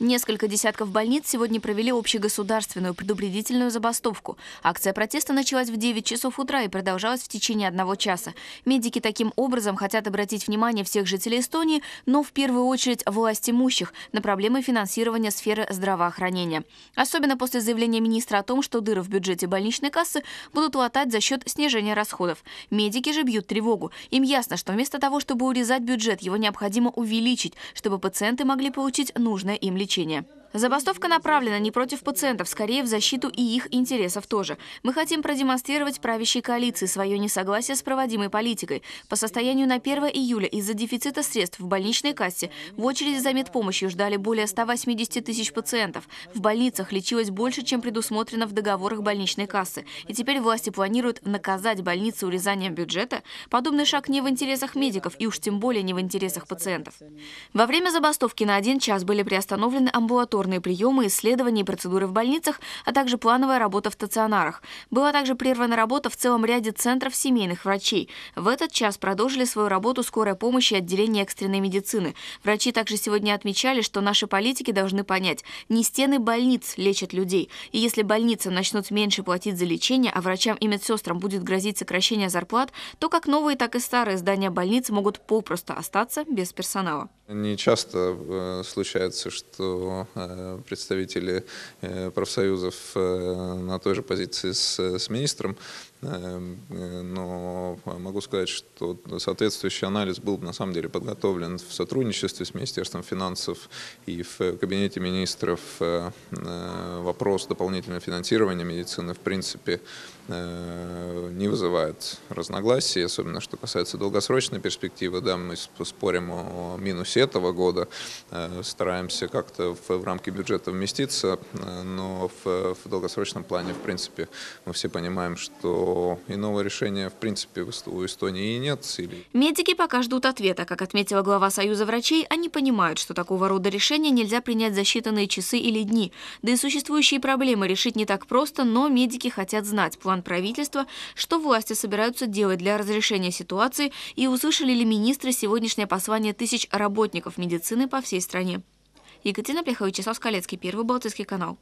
Несколько десятков больниц сегодня провели общегосударственную предупредительную забастовку. Акция протеста началась в 9 часов утра и продолжалась в течение одного часа. Медики таким образом хотят обратить внимание всех жителей Эстонии, но в первую очередь власть имущих на проблемы финансирования сферы здравоохранения. Особенно после заявления министра о том, что дыры в бюджете больничной кассы будут латать за счет снижения расходов. Медики же бьют тревогу. Им ясно, что вместо того, чтобы урезать бюджет, его необходимо увеличить, чтобы пациенты могли получить нужное им лечение увлечение. Забастовка направлена не против пациентов, скорее в защиту и их интересов тоже. Мы хотим продемонстрировать правящей коалиции свое несогласие с проводимой политикой. По состоянию на 1 июля из-за дефицита средств в больничной кассе в очереди за медпомощью ждали более 180 тысяч пациентов. В больницах лечилось больше, чем предусмотрено в договорах больничной кассы. И теперь власти планируют наказать больницы урезанием бюджета. Подобный шаг не в интересах медиков и уж тем более не в интересах пациентов. Во время забастовки на один час были приостановлены амбулаторные лабораторные приемы, исследования и процедуры в больницах, а также плановая работа в стационарах. Была также прервана работа в целом ряде центров семейных врачей. В этот час продолжили свою работу скорая помощь и отделение экстренной медицины. Врачи также сегодня отмечали, что наши политики должны понять, не стены больниц лечат людей. И если больницы начнут меньше платить за лечение, а врачам и медсестрам будет грозить сокращение зарплат, то как новые, так и старые здания больниц могут попросту остаться без персонала. Не часто э, случается, что э, Э, представители э, профсоюзов э, на той же позиции с, с министром, но могу сказать, что соответствующий анализ был на самом деле подготовлен в сотрудничестве с Министерством финансов и в Кабинете министров. Вопрос дополнительного финансирования медицины в принципе Э, не вызывает разногласий, особенно что касается долгосрочной перспективы. Да, мы спорим о минусе этого года, э, стараемся как-то в, в рамки бюджета вместиться, э, но в, в долгосрочном плане, в принципе, мы все понимаем, что иного решения, в принципе, у Эстонии и нет. Или... Медики пока ждут ответа. Как отметила глава Союза врачей, они понимают, что такого рода решения нельзя принять за считанные часы или дни. Да и существующие проблемы решить не так просто, но медики хотят знать план план правительства, что власти собираются делать для разрешения ситуации и услышали ли министры сегодняшнее послание тысяч работников медицины по всей стране. Екатерина Плехова, Вячеслав Скалецкий, Первый Балтийский канал.